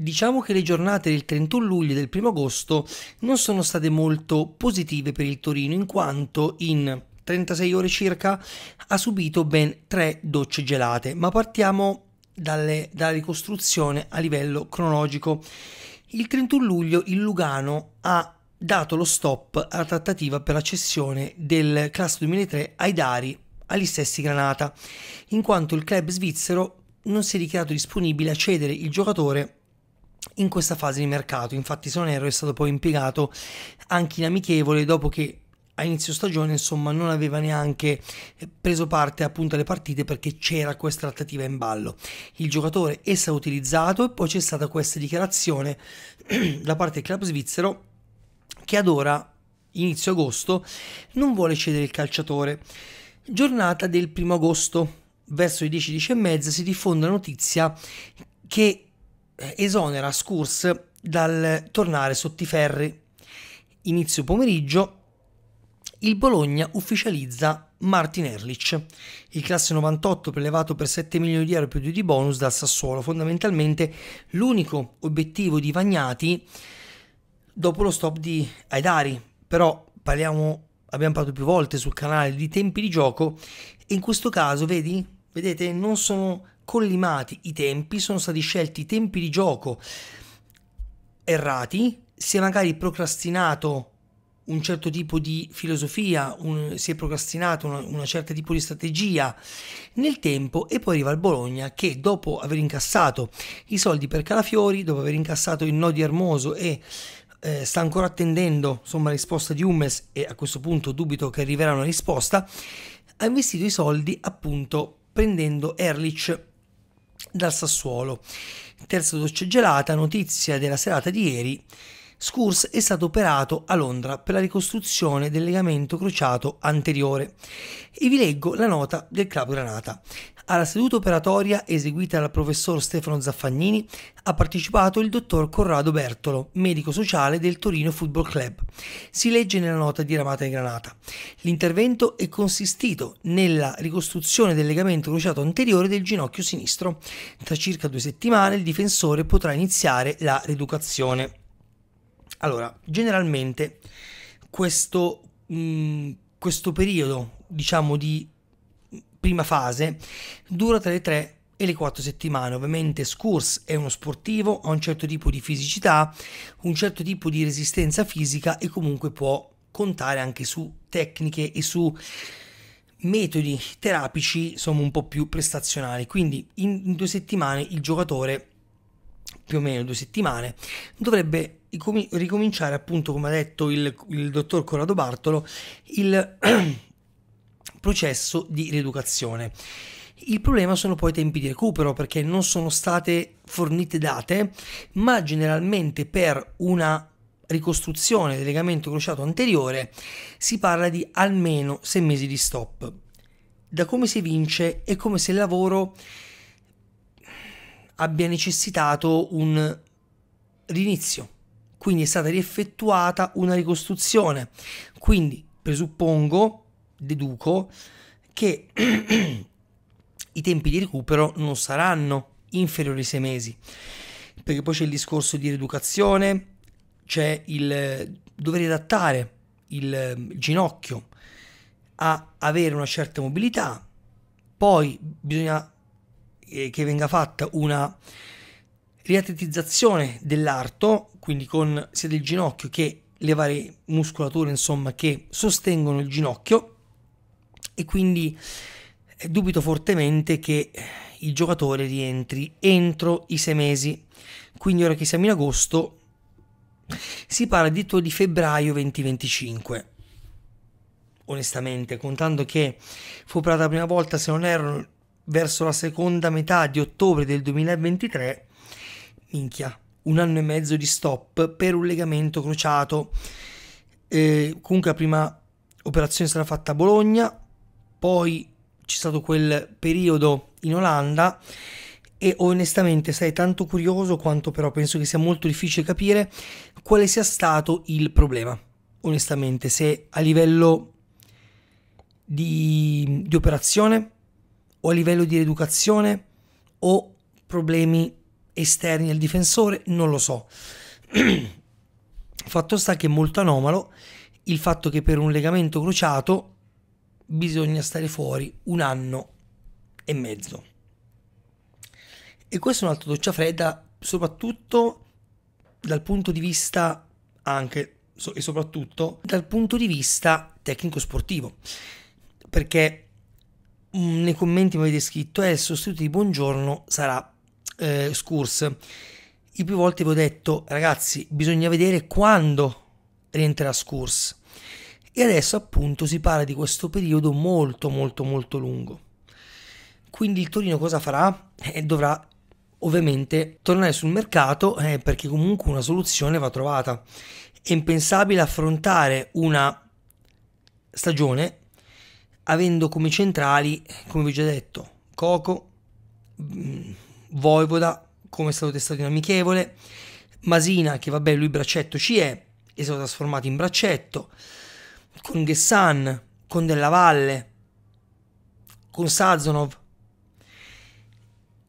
Diciamo che le giornate del 31 luglio e del 1 agosto non sono state molto positive per il Torino in quanto in 36 ore circa ha subito ben 3 docce gelate, ma partiamo dalle, dalla ricostruzione a livello cronologico. Il 31 luglio il Lugano ha dato lo stop alla trattativa per la cessione del class 2003 ai Dari agli stessi Granata, in quanto il club svizzero non si è dichiarato disponibile a cedere il giocatore in questa fase di mercato. Infatti, se non erro, è stato poi impiegato anche in amichevole dopo che a inizio stagione insomma non aveva neanche eh, preso parte appunto alle partite perché c'era questa trattativa in ballo il giocatore è stato utilizzato e poi c'è stata questa dichiarazione da parte del club svizzero che ad ora inizio agosto non vuole cedere il calciatore giornata del primo agosto verso le 10, 10 e mezza si diffonde la notizia che eh, esonera Scurs dal tornare sotto i ferri. Inizio pomeriggio il Bologna ufficializza Martin Erlich, il classe 98 prelevato per 7 milioni di euro più di bonus dal Sassuolo. Fondamentalmente l'unico obiettivo di Vagnati dopo lo stop di Aidari, però parliamo, abbiamo parlato più volte sul canale di tempi di gioco e in questo caso, vedi, vedete, non sono collimati i tempi, sono stati scelti tempi di gioco errati, si è magari procrastinato un certo tipo di filosofia, un, si è procrastinato una, una certa tipo di strategia nel tempo e poi arriva il Bologna che dopo aver incassato i soldi per Calafiori, dopo aver incassato il no di Armoso e eh, sta ancora attendendo insomma, la risposta di Hummels e a questo punto dubito che arriverà una risposta, ha investito i soldi appunto prendendo Erlich dal Sassuolo. Terza doccia gelata, notizia della serata di ieri, Scurs è stato operato a Londra per la ricostruzione del legamento crociato anteriore e vi leggo la nota del club Granata. Alla seduta operatoria eseguita dal professor Stefano Zaffagnini ha partecipato il dottor Corrado Bertolo, medico sociale del Torino Football Club. Si legge nella nota diramata in granata. L'intervento è consistito nella ricostruzione del legamento crociato anteriore del ginocchio sinistro. Tra circa due settimane il difensore potrà iniziare la rieducazione. Allora, generalmente questo, mh, mm, questo periodo, diciamo, di prima fase dura tra le 3 e le 4 settimane. Ovviamente Scurs è uno sportivo, ha un certo tipo di fisicità, un certo tipo di resistenza fisica e comunque può contare anche su tecniche e su metodi terapici insomma un po' più prestazionali. Quindi in due settimane il giocatore, più o meno due settimane, dovrebbe ricominciare appunto come ha detto il, il dottor Corrado Bartolo il processo di rieducazione. Il problema sono poi i tempi di recupero perché non sono state fornite date, ma generalmente per una ricostruzione del legamento crociato anteriore si parla di almeno 6 mesi di stop. Da come si vince è come se il lavoro abbia necessitato un rinizio, quindi è stata rieffettuata una ricostruzione. Quindi presuppongo deduco che i tempi di recupero non saranno inferiori ai sei mesi, perché poi c'è il discorso di rieducazione, c'è il eh, dover adattare eh, il ginocchio a avere una certa mobilità, poi bisogna eh, che venga fatta una riatletizzazione dell'arto, quindi con sia del ginocchio che le varie muscolature insomma che sostengono il ginocchio e quindi eh, dubito fortemente che il giocatore rientri entro i sei mesi. Quindi ora che siamo in agosto si parla addirittura di febbraio 2025. Onestamente, contando che fu operata la prima volta, se non erro, verso la seconda metà di ottobre del 2023, minchia, un anno e mezzo di stop per un legamento crociato. Eh, comunque la prima operazione sarà fatta a Bologna, poi c'è stato quel periodo in Olanda e onestamente sei tanto curioso quanto però penso che sia molto difficile capire quale sia stato il problema. Onestamente, se a livello di, di operazione o a livello di educazione o problemi esterni al difensore, non lo so. fatto sta che è molto anomalo il fatto che per un legamento crociato bisogna stare fuori un anno e mezzo. E questo è un altro doccia fredda, soprattutto dal punto di vista anche e soprattutto dal punto di vista tecnico-sportivo. Perché nei commenti mi avete scritto è eh, il sostituto di Buongiorno sarà eh, Scurs. Io più volte vi ho detto, ragazzi, bisogna vedere quando rientrerà Scurs. E adesso appunto si parla di questo periodo molto molto molto lungo. Quindi il Torino cosa farà? Eh, dovrà ovviamente tornare sul mercato eh, perché comunque una soluzione va trovata. È impensabile affrontare una stagione avendo come centrali, come vi ho già detto, Coco, mm, Voivoda, come è stato testato in amichevole, Masina che vabbè lui braccetto ci è è stato trasformato in braccetto con Gessan, con Della Valle, con Sazonov.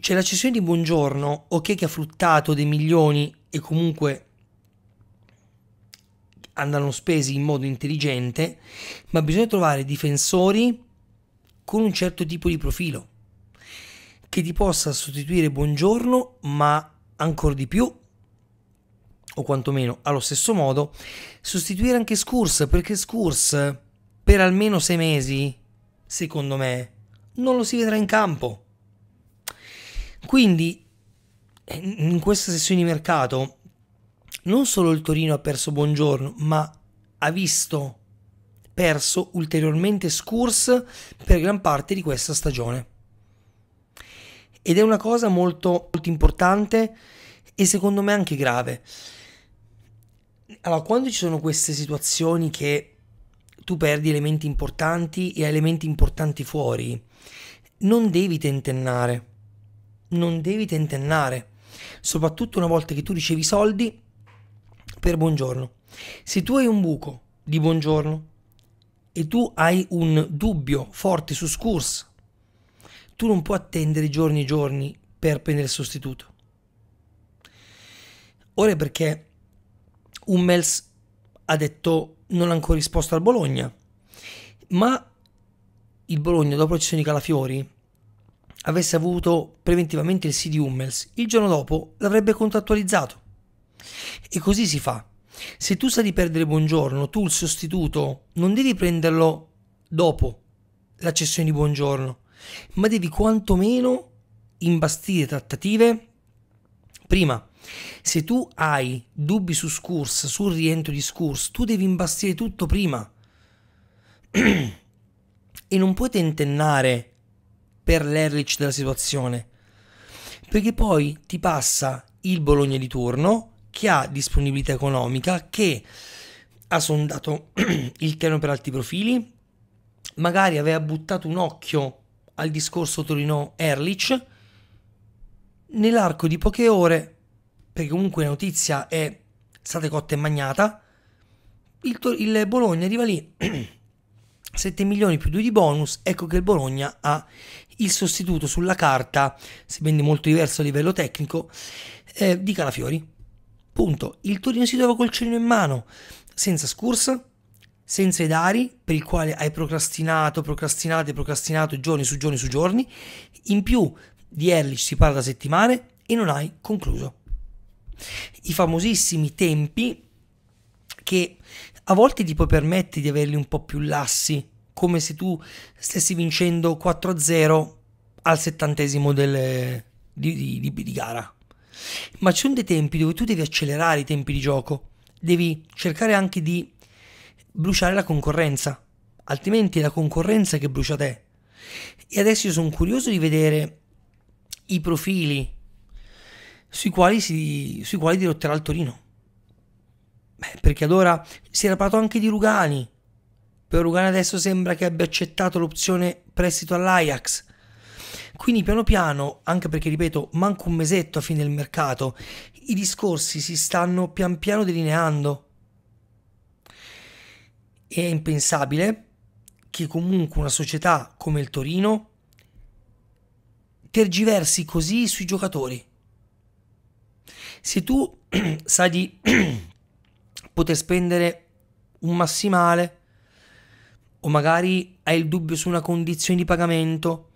C'è la cessione di Buongiorno, ok che ha fruttato dei milioni e comunque andranno spesi in modo intelligente, ma bisogna trovare difensori con un certo tipo di profilo che ti possa sostituire Buongiorno, ma ancora di più o quantomeno allo stesso modo, sostituire anche Skurs, perché Skurs per almeno sei mesi, secondo me, non lo si vedrà in campo. Quindi, eh, in questa sessione di mercato, non solo il Torino ha perso Buongiorno, ma ha visto perso ulteriormente Skurs per gran parte di questa stagione. Ed è una cosa molto, molto importante e secondo me anche grave. Allora, quando ci sono queste situazioni che tu perdi elementi importanti e hai elementi importanti fuori, non devi tentennare. Non devi tentennare. Soprattutto una volta che tu ricevi i soldi per buongiorno. Se tu hai un buco di buongiorno e tu hai un dubbio forte su Scurs, tu non puoi attendere giorni e giorni per prendere il sostituto. Ora è perché Hummels ha detto non ha ancora risposto al Bologna, ma il Bologna dopo la cessione di Calafiori avesse avuto preventivamente il sì di Hummels, il giorno dopo l'avrebbe contrattualizzato. E così si fa. Se tu sai di perdere buongiorno, tu il sostituto non devi prenderlo dopo la cessione di buongiorno, ma devi quantomeno imbastire trattative prima se tu hai dubbi su Scurs, sul rientro di Scurs, tu devi imbastire tutto prima. e non puoi tentennare per l'Erlich della situazione. Perché poi ti passa il Bologna di turno che ha disponibilità economica, che ha sondato il terreno per alti profili, magari aveva buttato un occhio al discorso Torino-Erlich, nell'arco di poche ore perché comunque la notizia è stata cotta e magnata, il, il Bologna arriva lì 7 milioni più 2 di bonus, ecco che il Bologna ha il sostituto sulla carta, sebbene molto diverso a livello tecnico, eh, di Calafiori. Punto. Il Torino si trova col cenno in mano, senza Scurs, senza Edari, per il quale hai procrastinato, procrastinato e procrastinato giorni su giorni su giorni, in più di Erlich si parla da settimane e non hai concluso i famosissimi tempi che a volte ti puoi permettere di averli un po' più lassi, come se tu stessi vincendo 4-0 al settantesimo delle, di, di, di, gara. Ma ci sono dei tempi dove tu devi accelerare i tempi di gioco, devi cercare anche di bruciare la concorrenza, altrimenti è la concorrenza che brucia te. E adesso io sono curioso di vedere i profili sui quali, si, sui quali dirotterà il Torino. Beh, perché ad ora si era parlato anche di Rugani. Però Rugani adesso sembra che abbia accettato l'opzione prestito all'Ajax. Quindi piano piano, anche perché ripeto, manca un mesetto a fine del mercato, i discorsi si stanno pian piano delineando. E È impensabile che comunque una società come il Torino tergiversi così sui giocatori. Se tu sai di poter spendere un massimale o magari hai il dubbio su una condizione di pagamento,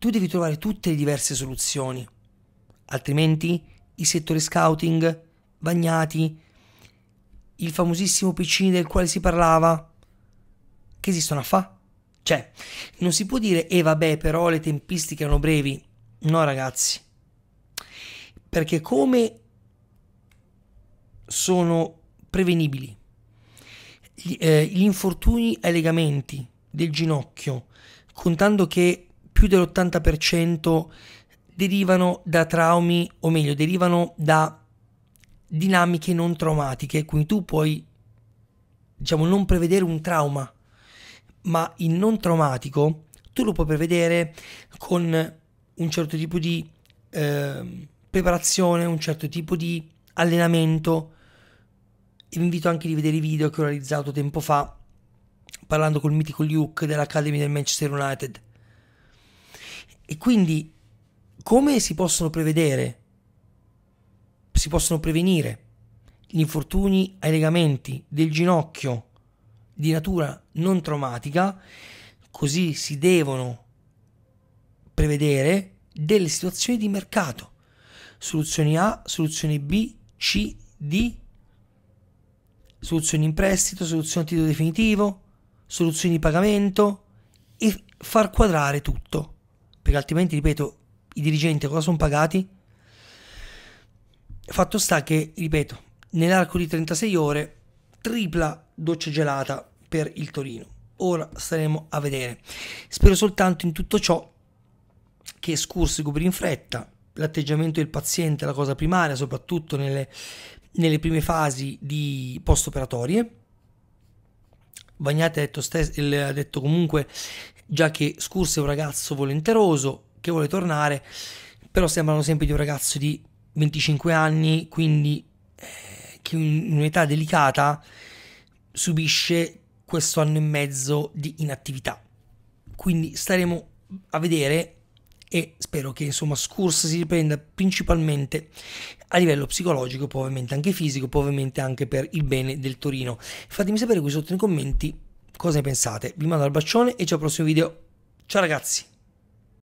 tu devi trovare tutte le diverse soluzioni. Altrimenti i settori scouting, Bagnati, il famosissimo PC del quale si parlava, che esistono a fa? Cioè, non si può dire, e eh vabbè, però le tempistiche erano brevi. No, ragazzi. Perché come sono prevenibili. Gli, eh, gli infortuni ai legamenti del ginocchio, contando che più dell'80% derivano da traumi, o meglio, derivano da dinamiche non traumatiche, quindi tu puoi, diciamo, non prevedere un trauma, ma il non traumatico tu lo puoi prevedere con un certo tipo di eh, preparazione, un certo tipo di allenamento, vi invito anche a rivedere i video che ho realizzato tempo fa parlando col mitico Luke dell'Academy del Manchester United. E quindi come si possono prevedere, si possono prevenire gli infortuni ai legamenti del ginocchio di natura non traumatica, così si devono prevedere delle situazioni di mercato. Soluzioni A, soluzioni B, C, D soluzioni in prestito, soluzioni a titolo definitivo, soluzioni di pagamento e far quadrare tutto. Perché altrimenti, ripeto, i dirigenti cosa sono pagati? Fatto sta che, ripeto, nell'arco di 36 ore tripla doccia gelata per il Torino. Ora staremo a vedere. Spero soltanto in tutto ciò che Scurs recuperi in fretta. L'atteggiamento del paziente è la cosa primaria, soprattutto nelle nelle prime fasi di post-operatorie. Bagnate ha detto, ha detto comunque già che scurse è un ragazzo volenteroso che vuole tornare, però sembrano sempre di un ragazzo di 25 anni, quindi eh, che in un'età delicata subisce questo anno e mezzo di inattività. Quindi staremo a vedere e spero che insomma Scurs si riprenda principalmente a livello psicologico, poi ovviamente anche fisico, poi ovviamente anche per il bene del Torino. Fatemi sapere qui sotto nei commenti cosa ne pensate. Vi mando al bacione e ci al prossimo video. Ciao ragazzi!